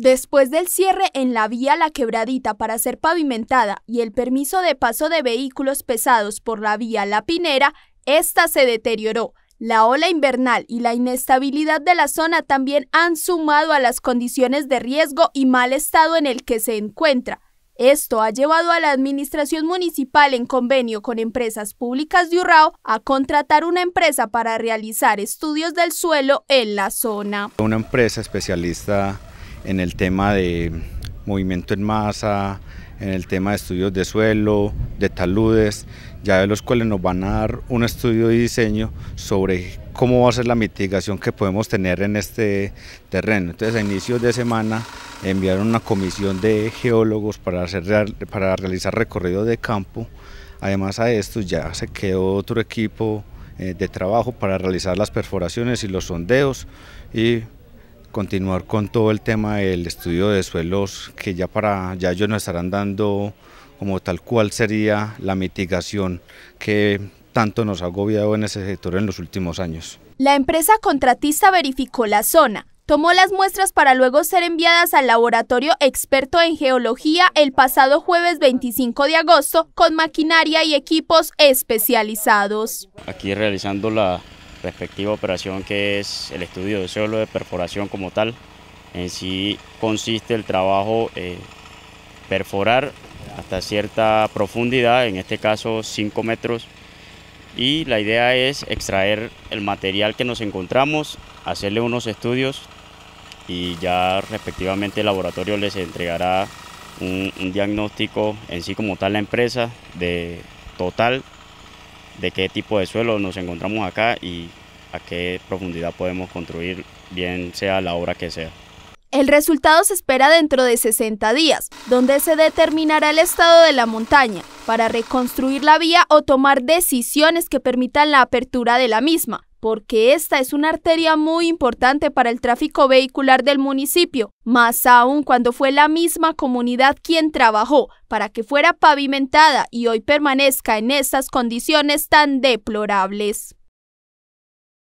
Después del cierre en la vía La Quebradita para ser pavimentada y el permiso de paso de vehículos pesados por la vía La Pinera, esta se deterioró. La ola invernal y la inestabilidad de la zona también han sumado a las condiciones de riesgo y mal estado en el que se encuentra. Esto ha llevado a la administración municipal en convenio con empresas públicas de Urrao a contratar una empresa para realizar estudios del suelo en la zona. Una empresa especialista en el tema de movimiento en masa, en el tema de estudios de suelo, de taludes, ya de los cuales nos van a dar un estudio de diseño sobre cómo va a ser la mitigación que podemos tener en este terreno. Entonces a inicios de semana enviaron una comisión de geólogos para, hacer, para realizar recorrido de campo, además a esto ya se quedó otro equipo eh, de trabajo para realizar las perforaciones y los sondeos y continuar con todo el tema del estudio de suelos que ya para ya ellos nos estarán dando como tal cual sería la mitigación que tanto nos ha agobiado en ese sector en los últimos años. La empresa contratista verificó la zona, tomó las muestras para luego ser enviadas al laboratorio experto en geología el pasado jueves 25 de agosto con maquinaria y equipos especializados. Aquí realizando la, respectiva operación que es el estudio de suelo de perforación como tal. En sí consiste el trabajo eh, perforar hasta cierta profundidad, en este caso 5 metros, y la idea es extraer el material que nos encontramos, hacerle unos estudios y ya respectivamente el laboratorio les entregará un diagnóstico en sí como tal la empresa de total de qué tipo de suelo nos encontramos acá y a qué profundidad podemos construir, bien sea la obra que sea. El resultado se espera dentro de 60 días, donde se determinará el estado de la montaña para reconstruir la vía o tomar decisiones que permitan la apertura de la misma porque esta es una arteria muy importante para el tráfico vehicular del municipio, más aún cuando fue la misma comunidad quien trabajó para que fuera pavimentada y hoy permanezca en estas condiciones tan deplorables.